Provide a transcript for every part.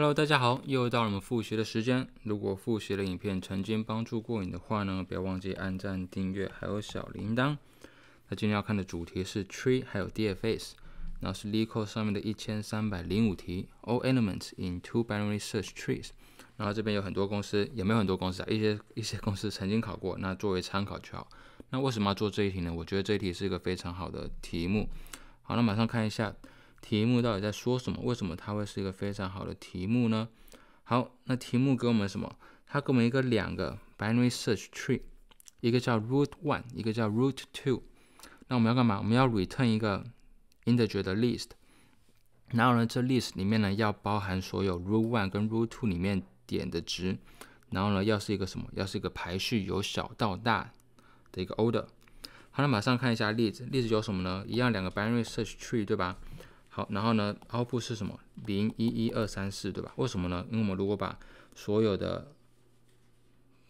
Hello，大家好，又到了我们复习的时间。如果复习的影片曾经帮助过你的话呢，不要忘记按赞、订阅，还有小铃铛。那今天要看的主题是 Tree，还有 DFS，然后是 LeetCode 上面的1305题 All Elements in Two Binary Search Trees。然后这边有很多公司，也没有很多公司啊，一些一些公司曾经考过，那作为参考就好。那为什么要做这一题呢？我觉得这一题是一个非常好的题目。好，那马上看一下。题目到底在说什么？为什么它会是一个非常好的题目呢？好，那题目给我们什么？它给我们一个两个 binary search tree，一个叫 root one，一个叫 root two。那我们要干嘛？我们要 return 一个 integer 的 list。然后呢，这 list 里面呢要包含所有 root one 跟 root two 里面点的值。然后呢，要是一个什么？要是一个排序由小到大的一个 order。好，了，马上看一下例子。例子有什么呢？一样两个 binary search tree，对吧？好，然后呢，凹部是什么？零一一二三四，对吧？为什么呢？因为我们如果把所有的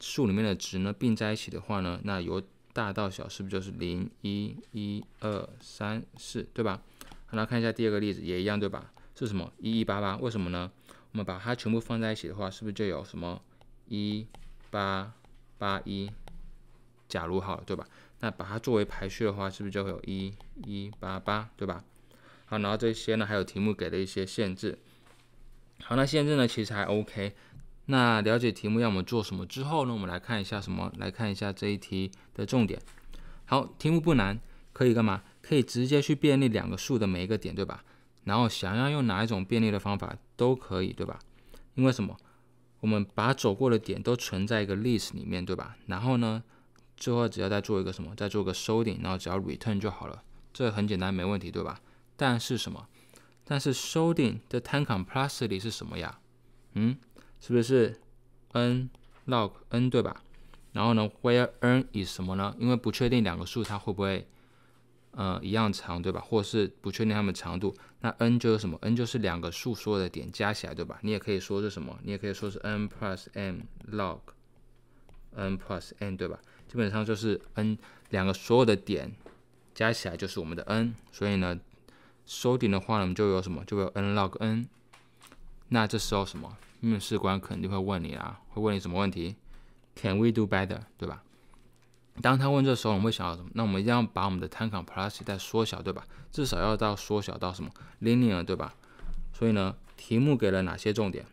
数里面的值呢并在一起的话呢，那由大到小是不是就是零一一二三四，对吧？好，来看一下第二个例子，也一样，对吧？是什么？一一八八，为什么呢？我们把它全部放在一起的话，是不是就有什么一八八一？假如好了，对吧？那把它作为排序的话，是不是就会有一一八八，对吧？好，然后这些呢，还有题目给的一些限制。好，那限制呢，其实还 OK。那了解题目要我们做什么之后呢，我们来看一下什么，来看一下这一题的重点。好，题目不难，可以干嘛？可以直接去便利两个数的每一个点，对吧？然后想要用哪一种便利的方法都可以，对吧？因为什么？我们把走过的点都存在一个 list 里面，对吧？然后呢，最后只要再做一个什么，再做个收顶，然后只要 return 就好了，这很简单，没问题，对吧？但是什么？但是收定的 tan complexity 是什么呀？嗯，是不是 n log n 对吧？然后呢，where n 是什么呢？因为不确定两个数它会不会呃一样长对吧？或是不确定它们长度，那 n 就是什么？n 就是两个数所有的点加起来对吧？你也可以说是什么？你也可以说是 n plus n log n plus n 对吧？基本上就是 n 两个所有的点加起来就是我们的 n，所以呢。收顶的话呢，我们就有什么，就有 n log n。那这时候什么？面试官肯定会问你啊，会问你什么问题？Can we do better？对吧？当他问这时候，我们会想到什么？那我们一定要把我们的 tan plus 再缩小，对吧？至少要到缩小到什么 l i n e a 了，对吧？所以呢，题目给了哪些重点？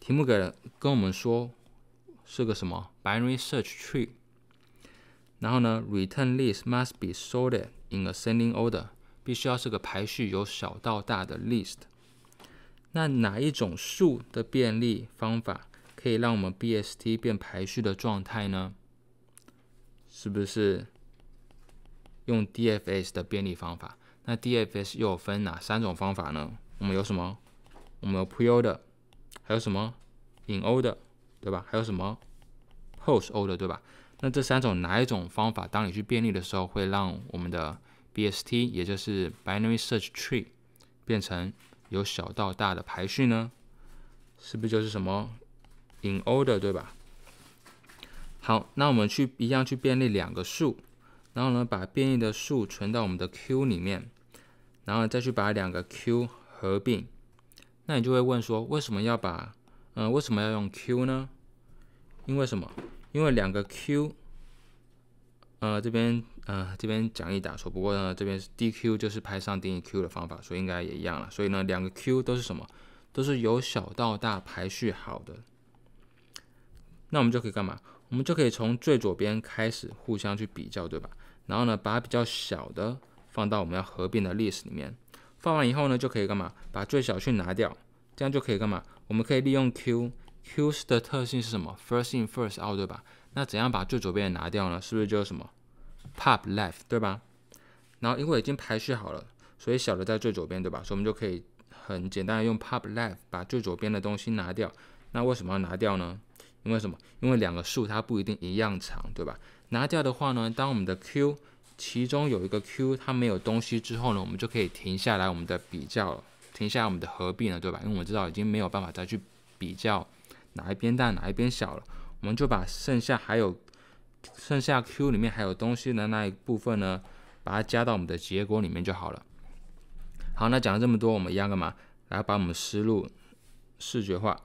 题目给了跟我们说是个什么 binary search tree，然后呢，return list must be sorted in ascending order。必须要是个排序由小到大的 list。那哪一种数的便利方法可以让我们 BST 变排序的状态呢？是不是用 DFS 的便利方法？那 DFS 又分哪三种方法呢？我们有什么？我们有 preorder，还有什么 inorder，对吧？还有什么 postorder，对吧？那这三种哪一种方法，当你去便利的时候，会让我们的 BST 也就是 binary search tree 变成由小到大的排序呢，是不是就是什么 in order 对吧？好，那我们去一样去便利两个数，然后呢把变异的数存到我们的 Q 里面，然后再去把两个 Q 合并。那你就会问说，为什么要把嗯为什么要用 Q 呢？因为什么？因为两个 Q。呃，这边呃，这边讲义打错。不过呢，这边是 DQ 就是拍上定义 Q 的方法，所以应该也一样了。所以呢，两个 Q 都是什么？都是由小到大排序好的。那我们就可以干嘛？我们就可以从最左边开始互相去比较，对吧？然后呢，把比较小的放到我们要合并的 list 里面。放完以后呢，就可以干嘛？把最小去拿掉。这样就可以干嘛？我们可以利用 Q Q 的特性是什么？First in first out，对吧？那怎样把最左边的拿掉呢？是不是就是什么？pop left，对吧？然后因为已经排序好了，所以小的在最左边，对吧？所以我们就可以很简单的用 pop left 把最左边的东西拿掉。那为什么要拿掉呢？因为什么？因为两个数它不一定一样长，对吧？拿掉的话呢，当我们的 q 其中有一个 q 它没有东西之后呢，我们就可以停下来我们的比较，停下来我们的合并了，对吧？因为我们知道已经没有办法再去比较哪一边大哪一边小了，我们就把剩下还有。剩下 Q 里面还有东西的那一部分呢，把它加到我们的结果里面就好了。好，那讲了这么多，我们一样干嘛？来把我们思路视觉化，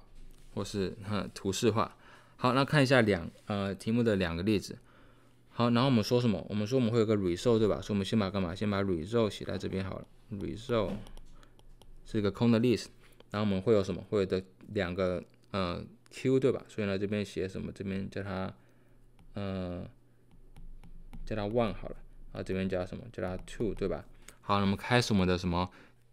或是哼图示化。好，那看一下两呃题目的两个例子。好，然后我们说什么？我们说我们会有个 result 对吧？所以，我们先把干嘛？先把 result 写在这边好了。result 是一个空的 list。然后我们会有什么？会有的两个呃 Q 对吧？所以呢，这边写什么？这边叫它。嗯，叫它 one 好了，啊，这边叫什么？叫它 two 对吧？好，那么开始我们的什么？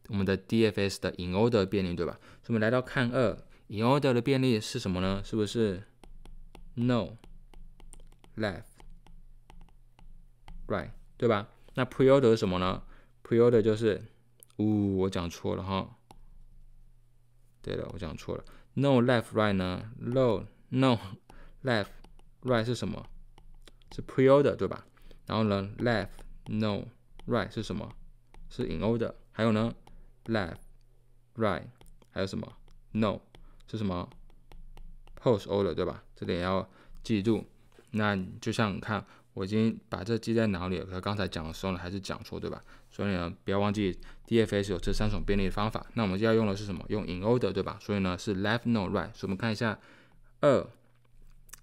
我们的 DFS 的 in order 便利对吧？我们来到看二 in order 的便利是什么呢？是不是 no left right 对吧？那 pre order 是什么呢？pre order 就是，哦，我讲错了哈。对了，我讲错了。no left right 呢？no no left right 是什么？是 pre-order 对吧？然后呢，left，no，right 是什么？是 in-order。还有呢，left，right 还有什么？no 是什么？post-order 对吧？这点要记住。那就像你看，我已经把这记在脑里了，可刚才讲的时候呢还是讲错对吧？所以呢，不要忘记 DFS 有这三种利的方法。那我们要用的是什么？用 in-order 对吧？所以呢是 left，no，right。所以我们看一下二。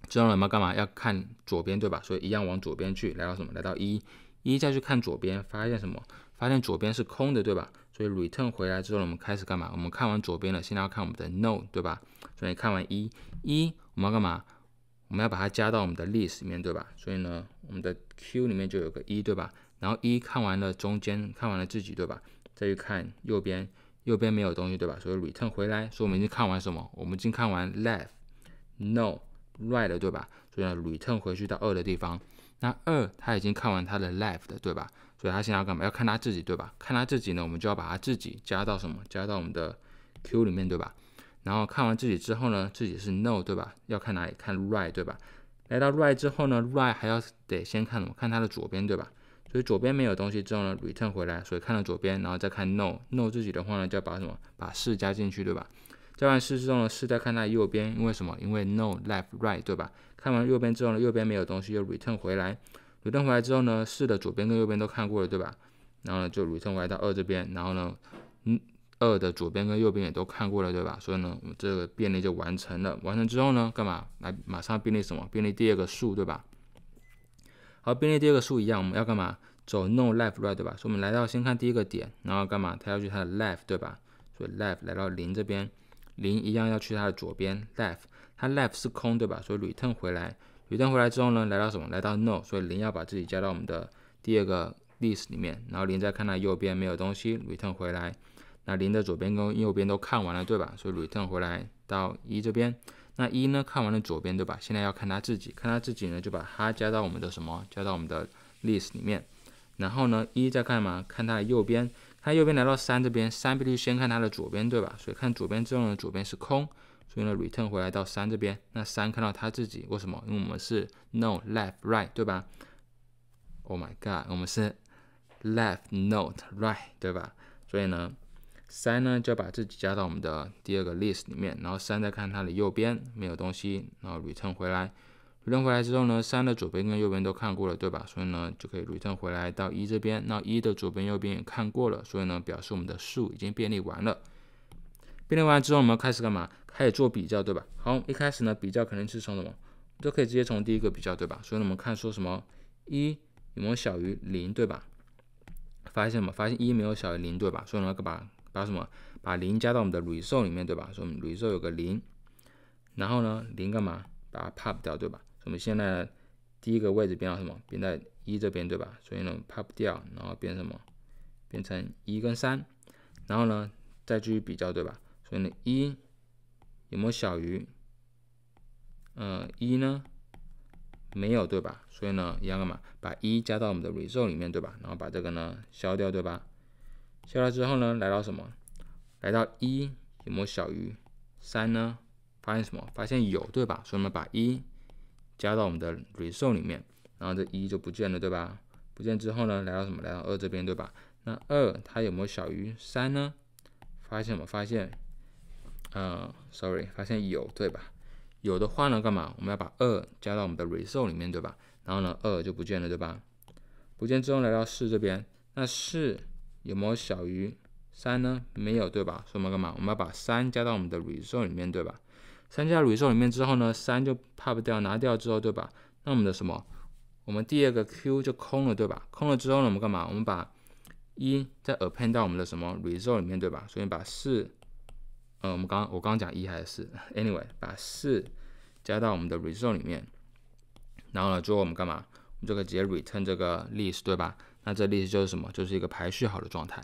知道了吗？干嘛？要看左边，对吧？所以一样往左边去，来到什么？来到一，一再去看左边，发现什么？发现左边是空的，对吧？所以 return 回来之后，我们开始干嘛？我们看完左边了，现在要看我们的 no，对吧？所以看完一，一我们要干嘛？我们要把它加到我们的 list 里面，对吧？所以呢，我们的 q 里面就有个一，对吧？然后一看完了中间，看完了自己，对吧？再去看右边，右边没有东西，对吧？所以 return 回来，所以我们已经看完什么？我们已经看完 left，no。Right 的对吧？所以呢，return 回去到二的地方。那二他已经看完他的 left 的对吧？所以他现在要干嘛？要看他自己对吧？看他自己呢，我们就要把他自己加到什么？加到我们的 Q 里面对吧？然后看完自己之后呢，自己是 No 对吧？要看哪里？看 Right 对吧？来到 Right 之后呢，Right 还要得先看什么？看他的左边对吧？所以左边没有东西之后呢，return 回来，所以看到左边，然后再看 No。No 自己的话呢，就要把什么？把四加进去对吧？再完四之后呢，四再看它右边，因为什么？因为 no left right，对吧？看完右边之后呢，右边没有东西，又 return 回来。return 回来之后呢，四的左边跟右边都看过了，对吧？然后呢，就 return 回来到二这边，然后呢，嗯，二的左边跟右边也都看过了，对吧？所以呢，我们这个便利就完成了。完成之后呢，干嘛？来，马上便利什么？便利第二个数，对吧？好，便利第二个数一样，我们要干嘛？走 no left right，对吧？所以我们来到先看第一个点，然后干嘛？它要去它的 left，对吧？所以 left 来到零这边。零一样要去它的左边，left，它 left 是空，对吧？所以 return 回来，return 回来之后呢，来到什么？来到 no，所以零要把自己加到我们的第二个 list 里面，然后零再看它右边没有东西，return 回来。那零的左边跟右边都看完了，对吧？所以 return 回来到一这边，那一呢看完了左边，对吧？现在要看它自己，看它自己呢就把它加到我们的什么？加到我们的 list 里面，然后呢一再看嘛，看它的右边。那右边来到三这边，三必须先看它的左边，对吧？所以看左边，之后呢，左边是空，所以呢，return 回来到三这边。那三看到它自己为什么？因为我们是 no left right，对吧？Oh my god，我们是 left not right，对吧？所以呢，三呢就要把自己加到我们的第二个 list 里面，然后三再看它的右边没有东西，然后 return 回来。return 回来之后呢，三的左边跟右边都看过了，对吧？所以呢就可以捋 n 回来到一这边，那一的左边右边也看过了，所以呢表示我们的数已经便利完了。便利完之后，我们开始干嘛？开始做比较，对吧？好，一开始呢比较肯定是从什么？都可以直接从第一个比较，对吧？所以我们看说什么一有没有小于零，对吧？发现什么？发现一没有小于零，对吧？所以呢，把把什么？把零加到我们的铝兽里面，对吧？所以铝兽有个零。然后呢零干嘛？把它 pop 掉，对吧？我们现在第一个位置变到什么？变在一这边，对吧？所以呢，pop 掉，然后变什么？变成一跟三，然后呢再继续比较，对吧？所以呢，一有没有小于嗯一呢？没有，对吧？所以呢，一样干嘛？把一加到我们的 result 里面，对吧？然后把这个呢消掉，对吧？消掉之后呢，来到什么？来到一有没有小于三呢？发现什么？发现有，对吧？所以我们把一加到我们的 result 里面，然后这一就不见了，对吧？不见之后呢，来到什么？来到二这边，对吧？那二它有没有小于三呢？发现什么？发现，呃，sorry，发现有，对吧？有的话呢，干嘛？我们要把二加到我们的 result 里面，对吧？然后呢，二就不见了，对吧？不见之后，来到四这边，那四有没有小于三呢？没有，对吧？所以我们干嘛？我们要把三加到我们的 result 里面，对吧？三加 result 里面之后呢，三就 pop 不掉，拿掉之后，对吧？那我们的什么？我们第二个 q 就空了，对吧？空了之后呢，我们干嘛？我们把一再 append 到我们的什么 result 里面，对吧？所以把四，嗯，我们刚我刚刚讲一还是四？Anyway，把四加到我们的 result 里面，然后呢，之后我们干嘛？我们就可以直接 return 这个 list，对吧？那这 list 就是什么？就是一个排序好的状态。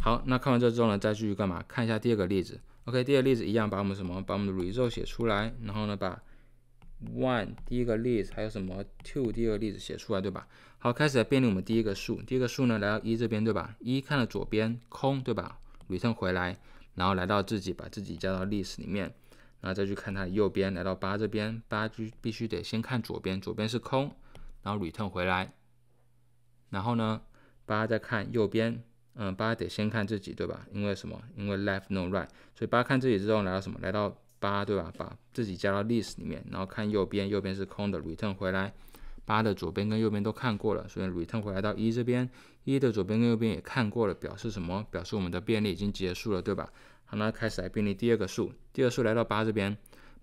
好，那看完这之后呢，再继续干嘛？看一下第二个例子。OK，第二个例子一样，把我们什么，把我们的 result 写出来，然后呢，把 one 第一个 list 还有什么 two 第二个例子写出来，对吧？好，开始来遍历我们第一个数。第一个数呢，来到一这边，对吧？一看到左边空，对吧？r e t u r n 回来，然后来到自己，把自己加到 list 里面，然后再去看它的右边，来到八这边，八就必须得先看左边，左边是空，然后 return 回来，然后呢，八再看右边。嗯，八得先看自己，对吧？因为什么？因为 left no right，所以八看自己之后，来到什么？来到八，对吧？把自己加到 list 里面，然后看右边，右边是空的，return 回来。八的左边跟右边都看过了，所以 return 回来到一这边，一的左边跟右边也看过了，表示什么？表示我们的便利已经结束了，对吧？好，那开始来便利第二个数，第二个数来到八这边，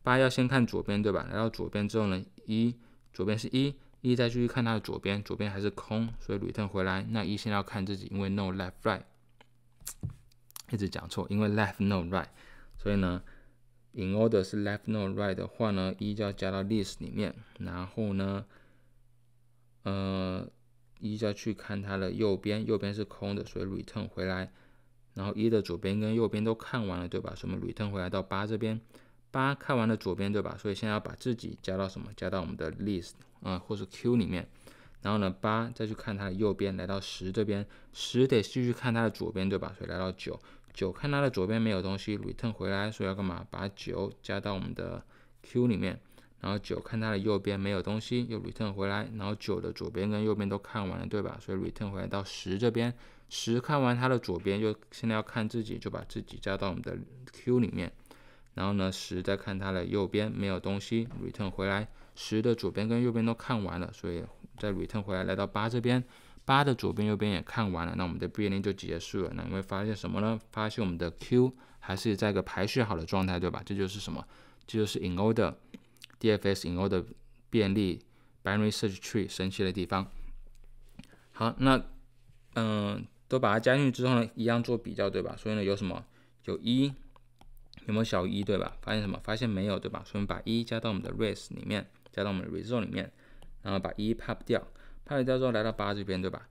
八要先看左边，对吧？来到左边之后呢，一左边是一。一再继续看它的左边，左边还是空，所以 return 回来。那一先要看自己，因为 no left right，一直讲错，因为 left no right，所以呢，in order 是 left no right 的话呢，一就要加到 list 里面，然后呢，呃，一再去看它的右边，右边是空的，所以 return 回来，然后一的左边跟右边都看完了，对吧？什么 return 回来到八这边，八看完了左边，对吧？所以现在要把自己加到什么？加到我们的 list。嗯，或是 Q 里面，然后呢，八再去看它的右边，来到十这边，十得继续看它的左边，对吧？所以来到九，九看它的左边没有东西，return 回来，所以要干嘛？把九加到我们的 Q 里面，然后九看它的右边没有东西，又 return 回来，然后九的左边跟右边都看完了，对吧？所以 return 回来到十这边，十看完它的左边，又现在要看自己，就把自己加到我们的 Q 里面，然后呢，十再看它的右边没有东西，return 回来。十的左边跟右边都看完了，所以在 return 回来来到八这边，八的左边右边也看完了，那我们的 n 历就结束了。那你会发现什么呢？发现我们的 q 还是在一个排序好的状态，对吧？这就是什么？这就是 in order DFS in order 遍历 binary search tree 神奇的地方。好，那嗯，都把它加进去之后呢，一样做比较，对吧？所以呢，有什么？有一，有没有小于一对吧？发现什么？发现没有，对吧？所以我们把一加到我们的 res 里面。加到我们的 result 里面，然后把一 pop 掉，pop 掉之后来到八这边，对吧？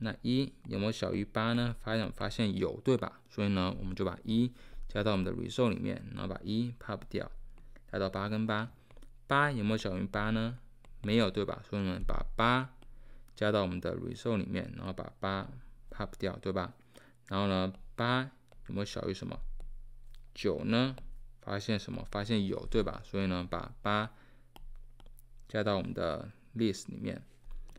那一有没有小于八呢？发现发现有，对吧？所以呢，我们就把一加到我们的 result 里面，然后把一 pop 掉，来到八跟八。八有没有小于八呢？没有，对吧？所以呢，把八加到我们的 result 里面，然后把八 pop 掉，对吧？然后呢，八有没有小于什么九呢？发现什么？发现有，对吧？所以呢，把八加到我们的 list 里面，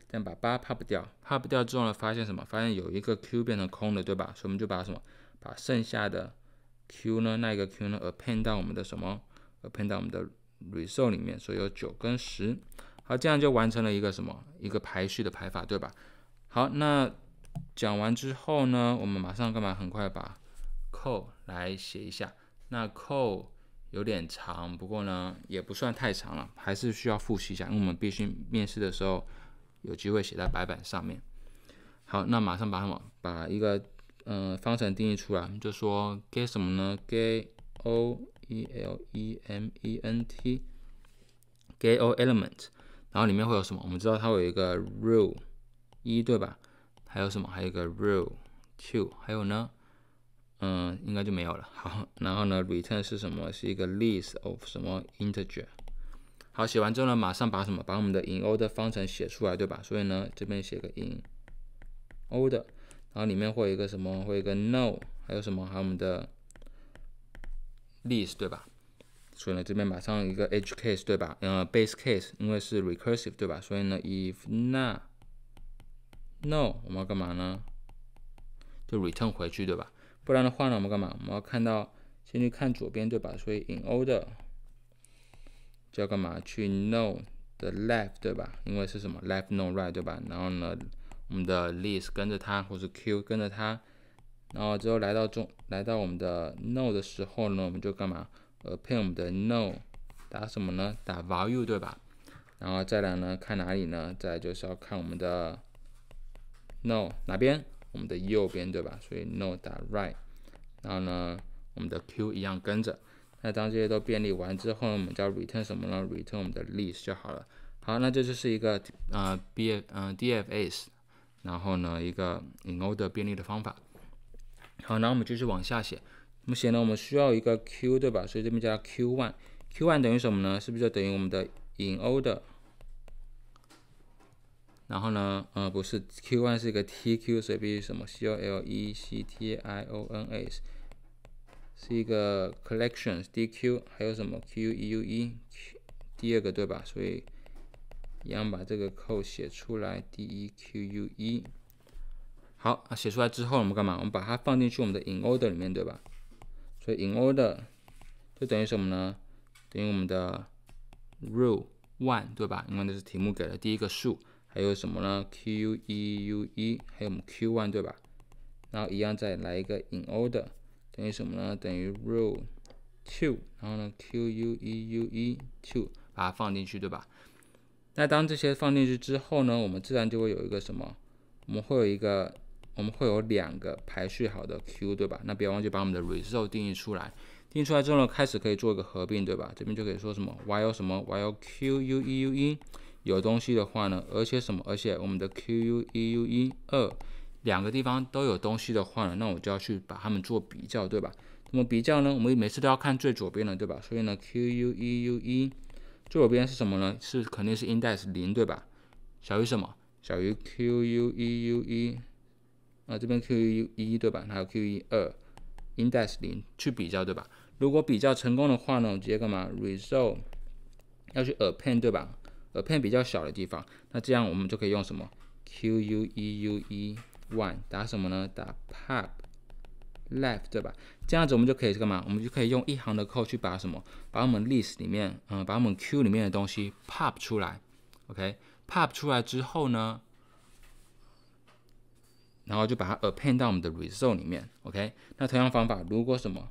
这样把八 pop 掉，pop 掉之后呢，发现什么？发现有一个 q 变成空的，对吧？所以我们就把什么？把剩下的 q 呢，那一个 q 呢 append 到我们的什么？append 到我们的 result 里面，所以有九跟十。好，这样就完成了一个什么？一个排序的排法，对吧？好，那讲完之后呢，我们马上干嘛？很快把 c 来写一下。那 c 有点长，不过呢也不算太长了，还是需要复习一下，因为我们必须面试的时候有机会写在白板上面。好，那马上把什们把一个嗯方程定义出来，就说给什么呢？给 o e l e m e n t，get o element，然后里面会有什么？我们知道它有一个 rule 一对吧？还有什么？还有一个 rule two，还有呢？嗯，应该就没有了。好，然后呢，return 是什么？是一个 list of 什么 integer。好，写完之后呢，马上把什么？把我们的 in order 方程写出来，对吧？所以呢，这边写个 in order，然后里面会有一个什么？会一个 no，还有什么？还有我们的 list，对吧？所以呢，这边马上一个 edge case，对吧？嗯，base case，因为是 recursive，对吧？所以呢，if not no 我们要干嘛呢？就 return 回去，对吧？不然的话呢，我们干嘛？我们要看到，先去看左边，对吧？所以 in order 就要干嘛？去 know the left，对吧？因为是什么？left know right，对吧？然后呢，我们的 list 跟着它，或者 q 跟着它，然后之后来到中，来到我们的 no 的时候呢，我们就干嘛？呃，配我们的 no 打什么呢？打 value，对吧？然后再来呢，看哪里呢？再就是要看我们的 no 哪边。我们的右边对吧？所以 no 打 right，然后呢，我们的 q 一样跟着。那当这些都便利完之后我们就要 return 什么呢？return 我们的 list 就好了。好，那这就是一个呃 b 嗯 dfs，然后呢一个 in order 便利的方法。好，那我们继续往下写。我们写呢，我们需要一个 q 对吧？所以这边加 q one，q one 等于什么呢？是不是就等于我们的 in order？然后呢？呃，不是，Q one 是一个 T Q，所以必须什么 C O L E C T I O N S，是一个 collections D Q 还有什么 Q U E？第二个对吧？所以一样把这个扣写出来 D E Q U E。好，写出来之后我们干嘛？我们把它放进去我们的 in order 里面，对吧？所以 in order 就等于什么呢？等于我们的 rule one，对吧？因为这是题目给的第一个数。还有什么呢？Q E U E，还有我们 Q one 对吧？然后一样再来一个 in order，等于什么呢？等于 row two，然后呢 Q U E U E two，把它放进去对吧？那当这些放进去之后呢，我们自然就会有一个什么？我们会有一个，我们会有两个排序好的 Q 对吧？那别忘记把我们的 result 定义出来。定出来之后呢，开始可以做一个合并对吧？这边就可以说什么 while 什么 while Q U E U E。有东西的话呢，而且什么？而且我们的 Q U E U 一二两个地方都有东西的话呢，那我就要去把它们做比较，对吧？那么比较呢，我们每次都要看最左边的，对吧？所以呢，Q U E U 一最左边是什么呢？是肯定是 index 零，对吧？小于什么？小于 Q U E U E 啊，这边 Q U 一对吧？还有 Q E 二 index 零去比较，对吧？如果比较成功的话呢，直接干嘛？result 要去 append，对吧？耳片比较小的地方，那这样我们就可以用什么？Q U E U E one 打什么呢？打 pop left 对吧？这样子我们就可以干嘛？我们就可以用一行的 code 去把什么？把我们 list 里面，嗯，把我们 q 里面的东西 pop 出来。OK，pop 出来之后呢，然后就把它 append 到我们的 result 里面。OK，那同样方法，如果什么，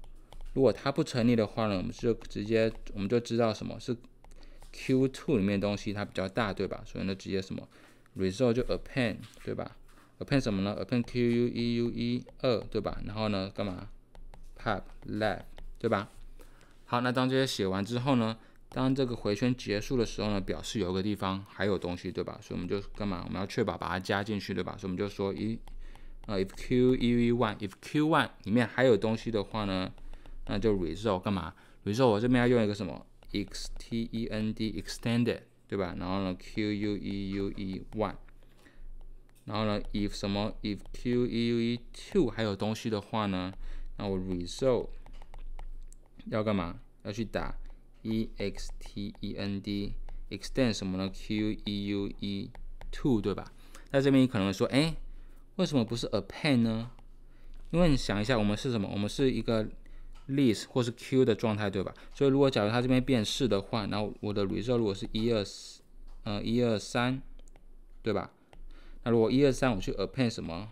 如果它不成立的话呢，我们就直接，我们就知道什么是。Q2 里面东西它比较大对吧？所以呢直接什么，result 就 append 对吧？append 什么呢？append Q U E U E 二对吧？然后呢干嘛？pop left 对吧？好，那当这些写完之后呢，当这个回圈结束的时候呢，表示有个地方还有东西对吧？所以我们就干嘛？我们要确保把它加进去对吧？所以我们就说一，呃，if Q E V one if Q one 里面还有东西的话呢，那就 result 干嘛？result 我这边要用一个什么？extend extended 对吧？然后呢，queue one。然后呢，if 什么？if queue two 还有东西的话呢，那我 resolve 要干嘛？要去打 extend extend 什么呢？queue two 对吧？那这边可能会说，哎，为什么不是 append 呢？因为你想一下，我们是什么？我们是一个 list 或是 q 的状态对吧？所以如果假如它这边变是的话，然后我的 result 如果是一二四，嗯一二三，对吧？那如果一二三我去 append 什么，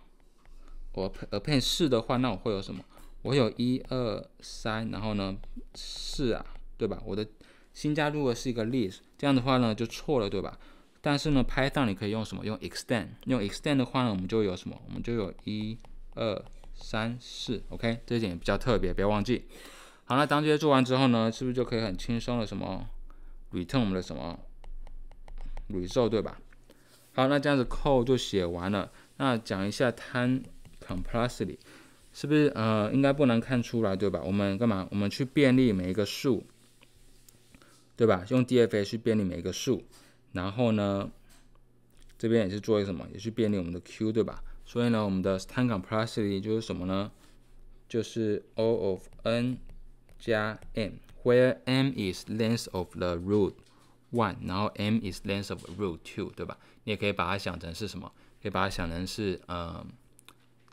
我 append 是的话，那我会有什么？我有一二三，然后呢是啊，对吧？我的新加入的是一个 list，这样的话呢就错了，对吧？但是呢 Python 你可以用什么？用 extend，用 extend 的话呢我们就有什么？我们就有一二。三四，OK，这一点也比较特别，不要忘记。好，那当这些做完之后呢，是不是就可以很轻松的什么，return 我们的什么 r e t u 对吧？好，那这样子 c 就写完了。那讲一下，time complexity，是不是呃，应该不难看出来，对吧？我们干嘛？我们去便利每一个数，对吧？用 DFA 去便利每一个数，然后呢，这边也是做些什么？也是便利我们的 Q，对吧？所以呢，我们的摊港 complexity 就是什么呢？就是 O of n 加 m，where m is length of the rule one，然后 m is length of rule two，对吧？你也可以把它想成是什么？可以把它想成是嗯，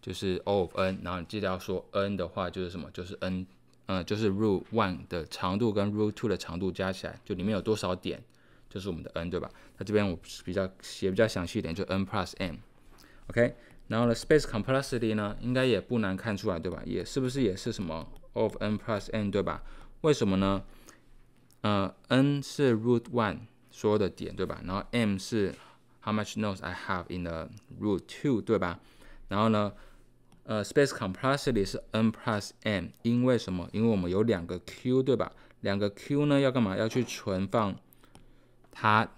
就是 O of n，然后你记得要说 n 的话，就是什么？就是 n，嗯，就是 rule one 的长度跟 rule two 的长度加起来，就里面有多少点，就是我们的 n，对吧？那这边我比较写比较详细一点，就 n plus m，OK。然后呢，space complexity 呢，应该也不难看出来，对吧？也是不是也是什么 of n plus n，对吧？为什么呢？呃，n 是 root one 所有的点，对吧？然后 m 是 how much nodes I have in the root two，对吧？然后呢，呃，space complexity 是 n plus n，因为什么？因为我们有两个 q，对吧？两个 q 呢要干嘛？要去存放它。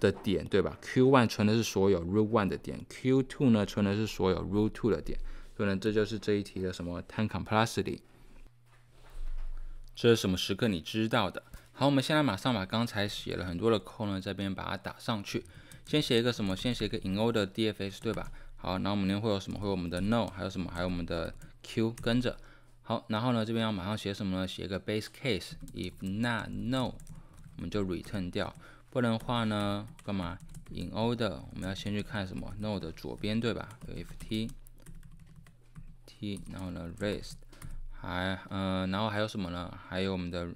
的点对吧？Q one 存的是所有 rule one 的点，Q two 呢存的是所有 rule two 的点，所以呢这就是这一题的什么 time complexity，这是什么时刻你知道的。好，我们现在马上把刚才写了很多的空呢，这边把它打上去。先写一个什么？先写一个 in o r DFS 对吧？好，然后我们会有什么？会有我们的 no，还有什么？还有我们的 Q 跟着。好，然后呢这边要马上写什么呢？写一个 base case，if not no，我们就 return 掉。不能画呢？干嘛？In order，我们要先去看什么？Node 左边对吧？有 f t t，然后呢，rest，还嗯，然后还有什么呢？还有我们的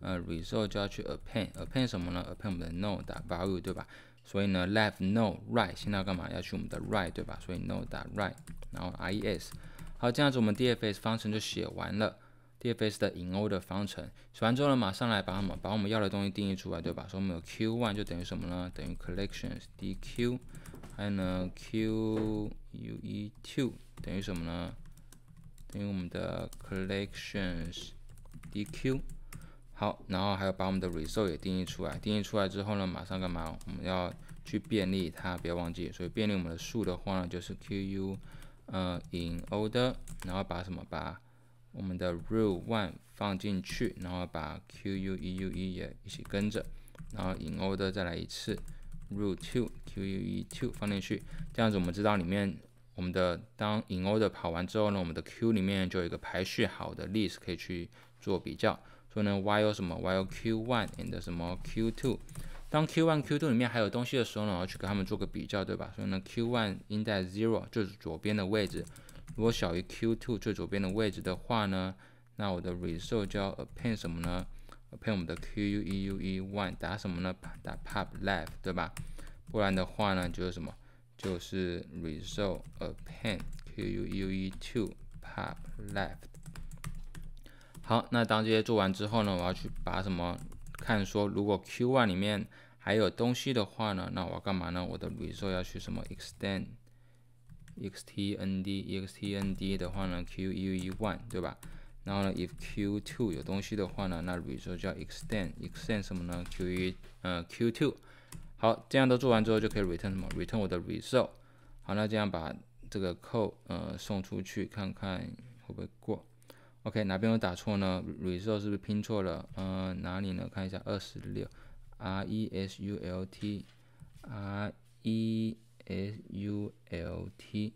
呃 result 就要去 append，append 什么呢？append 我们的 node 打 value 对吧？所以呢，left node right，现在要干嘛？要去我们的 right 对吧？所以 node 打 right，然后 i s。好，这样子我们 DFS 方程就写完了。DfS 的 in order 方程，写完之后呢，马上来把我们把我们要的东西定义出来，对吧？所以我们有 Q one 就等于什么呢？等于 collections dq，还有呢 Q U E two 等于什么呢？等于我们的 collections dq。好，然后还要把我们的 result 也定义出来。定义出来之后呢，马上干嘛？我们要去便利它，不要忘记。所以便利我们的数的话呢，就是 Q U 呃 in order，然后把什么把。我们的 rule one 放进去，然后把 q u e u e 也一起跟着，然后 in order 再来一次 rule two q u e two 放进去，这样子我们知道里面我们的当 in order 跑完之后呢，我们的 q 里面就有一个排序好的 list 可以去做比较。所以呢，while 什么 while q one and 什么 q two，当 q one q two 里面还有东西的时候呢，我要去跟他们做个比较，对吧？所以呢，q one i n d zero 就是左边的位置。如果小于 Q2 最左边的位置的话呢，那我的 result 就要 append 什么呢？append 我们的 Q U E U E one 打什么呢？打 pop left 对吧？不然的话呢，就是什么？就是 result append Q U E U E two pop left。好，那当这些做完之后呢，我要去把什么看说，如果 Q1 里面还有东西的话呢，那我要干嘛呢？我的 result 要去什么 extend？extend extend 的话呢 q u e one 对吧？然后呢，if q two 有东西的话呢，那比如说叫 extend extend 什么呢 q e 呃 q two。好，这样都做完之后就可以 return 什么？return 我的 result 好，那这样把这个 code 呃送出去看看会不会过？OK，哪边有打错呢？result 是不是拼错了？呃，哪里呢？看一下二十六，result r e S U L T，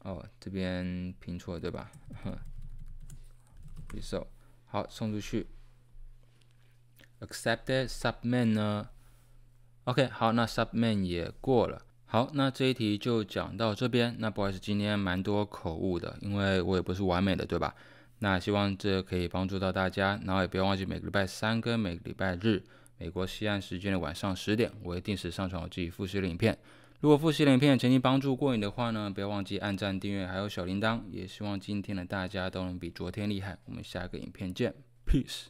哦，这边拼错对吧 e s o l 好，送出去。Accepted s u b m e n 呢？OK，好，那 s u b m e n 也过了。好，那这一题就讲到这边。那不好意思，今天蛮多口误的，因为我也不是完美的，对吧？那希望这可以帮助到大家。然后也不要忘记，每个礼拜三跟每个礼拜日，美国西岸时间的晚上十点，我会定时上传我自己复习的影片。如果复习影片曾经帮助过你的话呢，不要忘记按赞、订阅，还有小铃铛。也希望今天的大家都能比昨天厉害。我们下个影片见，Peace。